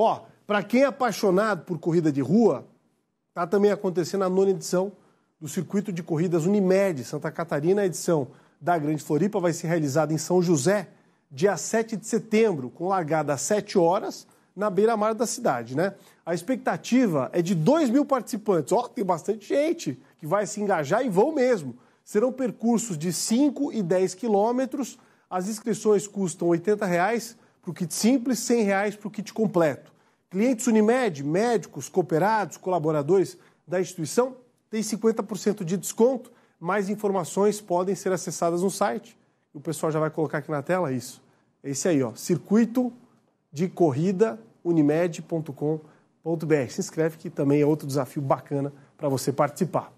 Ó, para quem é apaixonado por corrida de rua, está também acontecendo a nona edição do Circuito de Corridas Unimed Santa Catarina, a edição da Grande Floripa vai ser realizada em São José, dia 7 de setembro, com largada às 7 horas, na beira-mar da cidade, né? A expectativa é de 2 mil participantes. Ó, tem bastante gente que vai se engajar e vão mesmo. Serão percursos de 5 e 10 quilômetros. As inscrições custam R$ 80 reais para o kit simples, R$ reais; para o kit completo. Clientes Unimed, médicos, cooperados, colaboradores da instituição, têm 50% de desconto. Mais informações podem ser acessadas no site. O pessoal já vai colocar aqui na tela isso. É Esse aí, ó, circuito de corrida unimed.com.br. Se inscreve que também é outro desafio bacana para você participar.